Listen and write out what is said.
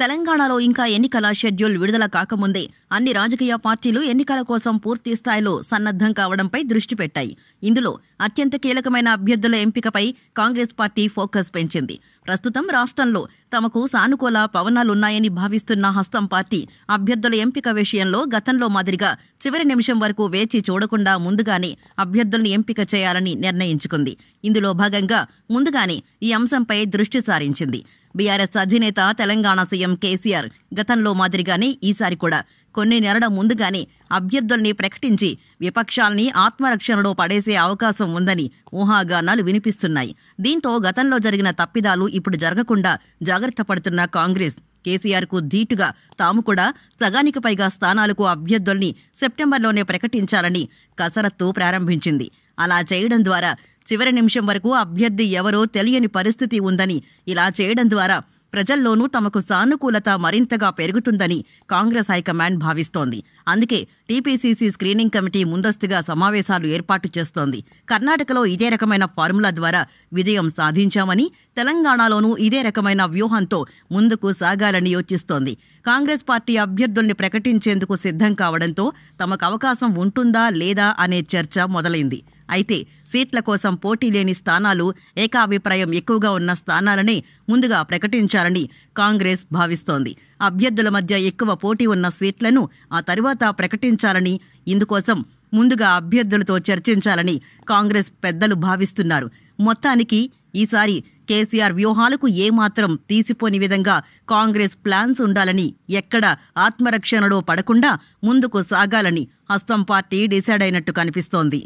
తెలంగాణలో ఇంకా ఎన్నికల షెడ్యూల్ విడుదల కాకముందే అన్ని రాజకీయ పార్టీలు ఎన్నికల కోసం పూర్తి స్థాయిలో సన్నద్దం కావడంపై దృష్టి పెట్టాయి ఇందులో అత్యంత కీలకమైన అభ్యర్థుల ఎంపికపై కాంగ్రెస్ పార్టీ ఫోకస్ పెంచింది ప్రస్తుతం రాష్ట్రంలో తమకు సానుకూల పవనాలున్నాయని భావిస్తున్న హస్తం పార్టీ అభ్యర్థుల ఎంపిక విషయంలో గతంలో మాదిరిగా చివరి నిమిషం వరకు వేచి చూడకుండా ముందుగానే అభ్యర్థులను ఎంపిక చేయాలని నిర్ణయించుకుంది ఇందులో భాగంగా ముందుగానే ఈ అంశంపై దృష్టి సారించింది బీఆర్ఎస్ అధినేత తెలంగాణ సీఎం కేసీఆర్ గతంలో మాదిరిగానే ఈసారి కూడా కొన్ని నెలల ముందుగానే అభ్యర్థుల్ని ప్రకటించి విపక్షాల్ని ఆత్మరక్షణలో పడేసే అవకాశం ఉందని ఊహాగానాలు వినిపిస్తున్నాయి దీంతో గతంలో జరిగిన తప్పిదాలు ఇప్పుడు జరగకుండా జాగ్రత్త పడుతున్న కాంగ్రెస్ కేసీఆర్కు ధీటుగా తాము కూడా సగానికి పైగా స్థానాలకు అభ్యర్థుల్ని సెప్టెంబర్లోనే ప్రకటించాలని కసరత్తు ప్రారంభించింది అలా చేయడం ద్వారా చివరి నిమిషం వరకు అభ్యర్థి ఎవరో తెలియని పరిస్థితి ఉందని ఇలా చేయడం ద్వారా ప్రజల్లోనూ తమకు సానుకూలత మరింతగా పెరుగుతుందని కాంగ్రెస్ హైకమాండ్ భావిస్తోంది అందుకే టీపీసీసీ స్క్రీనింగ్ కమిటీ ముందస్తుగా సమావేశాలు ఏర్పాటు చేస్తోంది కర్ణాటకలో ఇదే రకమైన ఫార్ములా ద్వారా విజయం సాధించామని తెలంగాణలోనూ ఇదే రకమైన వ్యూహంతో ముందుకు సాగాలని యోచిస్తోంది కాంగ్రెస్ పార్టీ అభ్యర్థుల్ని ప్రకటించేందుకు సిద్ధం కావడంతో తమకు అవకాశం ఉంటుందా లేదా అనే చర్చ మొదలైంది అయితే సీట్ల కోసం పోటీ లేని స్థానాలు ఏకాభిప్రాయం ఎక్కువగా ఉన్న స్థానాలనే ముందుగా ప్రకటించాలని కాంగ్రెస్ భావిస్తోంది అభ్యర్థుల మధ్య ఎక్కువ పోటీ ఉన్న సీట్లను ఆ తరువాత ప్రకటించాలని ఇందుకోసం ముందుగా అభ్యర్థులతో చర్చించాలని కాంగ్రెస్ పెద్దలు భావిస్తున్నారు మొత్తానికి ఈసారి కేసీఆర్ వ్యూహాలకు ఏమాత్రం తీసిపోని విధంగా కాంగ్రెస్ ప్లాన్స్ ఉండాలని ఎక్కడ ఆత్మరక్షణలో పడకుండా ముందుకు సాగాలని హస్తం పార్టీ డిసైడ్ అయినట్టు కనిపిస్తోంది